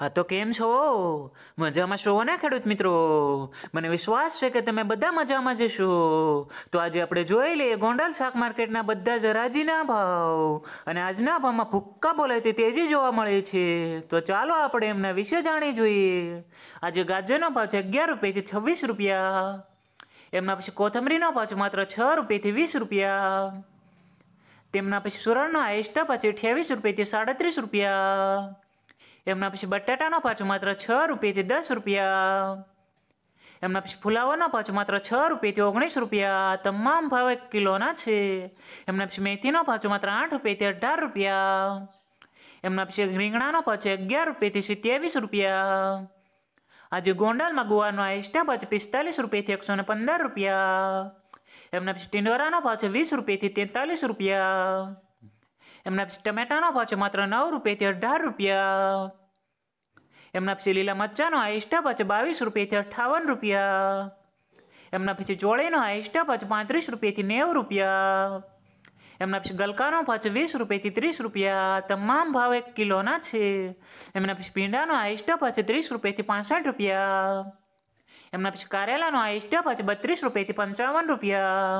હા તો કેમ છો મજામાં છો ને ખેડૂત મિત્રો મને વિશ્વાસ છે કે તમે બધા મજામાં જશો તો આજે આપણે જોઈ લઈએ ગોંડલ શાક માર્કેટના બધા જ રાજીના ભાવ અને આજના ભાવમાં ભૂક્કા તે તેજી જોવા મળે છે તો ચાલો આપણે એમના વિશે જાણી જોઈએ આજે ગાજરનો ભાવ છે અગિયાર રૂપિયાથી છવ્વીસ રૂપિયા એમના પછી કોથમરીનો ભાવ છે માત્ર છ રૂપિયાથી વીસ રૂપિયા તેમના પછી સુરણનો હાઈસ્ટ પછી અઠ્યાવીસ રૂપિયાથી સાડત્રીસ રૂપિયા એમના પછી બટાટાનો પાછો માત્ર છ રૂપિયાથી દસ રૂપિયા એમના પછી ફુલાવાનો પાછો માત્ર છ રૂપિયાથી ઓગણીસ રૂપિયા તમામ ભાવ એક કિલોના છે એમના પછી મેથીનો પાછો માત્ર આઠ રૂપિયાથી અઢાર રૂપિયા એમના પછી રીંગણાનો પાછો અગિયાર રૂપિયાથી સિત્યાવીસ રૂપિયા આજે ગોંડલમાં ગુવાનો આઈસ્ટા પાછો પિસ્તાલીસ રૂપિયાથી એકસો ને પંદર રૂપિયા એમના પછી ટીંડોરાનો પાછો વીસ રૂપિયાથી તેતાલીસ રૂપિયા એમના પછી ટમેટાનો ભાવ છે માત્ર નવ રૂપિયાથી અઢાર રૂપિયા એમના પછી લીલા મરચાનો આઈસ્ટા ભાવ છે બાવીસ રૂપિયાથી અઠાવન રૂપિયા એમના પછી ચોળીનો આઈસ્ટા ભાવ છે પાંત્રીસ રૂપિયાથી નેવું રૂપિયા એમના પછી ગલકાનો ભાવ છે વીસ રૂપિયાથી ત્રીસ રૂપિયા તમામ ભાવ એક કિલોના છે એમના પછી ભીંડાનો આઈસ્ટા ભાવ છે ત્રીસ રૂપિયાથી પાંસઠ રૂપિયા એમના પછી કારેલાનો આઈસ્ટા ભાવ છે બત્રીસ રૂપિયાથી પંચાવન રૂપિયા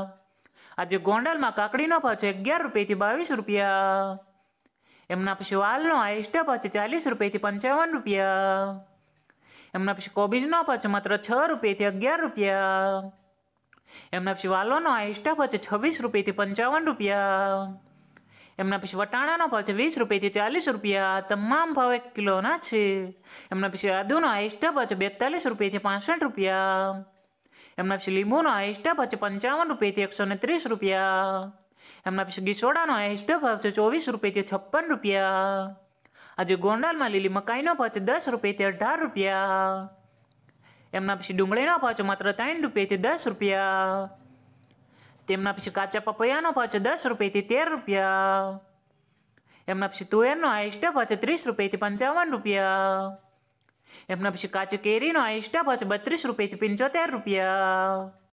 આજે ગોંડલમાં કાકડીનો ભાવ છે અગિયાર રૂપિયાથી બાવીસ રૂપિયા એમના પછી વાલનો હાઈસ્ટ ભાવ છે ચાલીસ રૂપિયાથી પંચાવન રૂપિયા એમના પછી કોબીજનો ભાવ છે માત્ર છ રૂપિયાથી અગિયાર રૂપિયા એમના પછી વાલોનો હાઈસ્ટ ભાવ છે છવ્વીસ રૂપિયાથી પંચાવન રૂપિયા એમના પછી વટાણાનો ભાવ છે વીસ રૂપિયાથી ચાલીસ રૂપિયા તમામ ભાવ એક કિલોના છે એમના પછી આદુનો હાઈસ્ટ ભાવ છે બેતાલીસ રૂપિયાથી પાસઠ રૂપિયા એમના પછી લીંબુનો હાઈસ્ટ ભાવ છે પંચાવન રૂપિયાથી એકસો ને ત્રીસ રૂપિયા એમના પછી ગીસોડાનો હાઈસ્ટ ભાવ છે ચોવીસ રૂપિયાથી છપ્પન રૂપિયા આજે ગોંડાલમાં લીલી મકાઈનો ભાવ છે દસ રૂપિયાથી અઢાર રૂપિયા એમના પછી ડુંગળીનો ભાવ છે માત્ર ત્રણ રૂપિયાથી દસ રૂપિયા તેમના પછી કાચા પપૈયાનો ભાવ છે દસ રૂપિયાથી તેર રૂપિયા એમના પછી તુવેરનો હાઈસ્ટ ભાવ છે ત્રીસ રૂપિયાથી પંચાવન રૂપિયા એમના પછી કાચી કેરીનો આઈસ ડબલ છે બત્રીસ રૂપિયાથી પંચોતેર રૂપિયા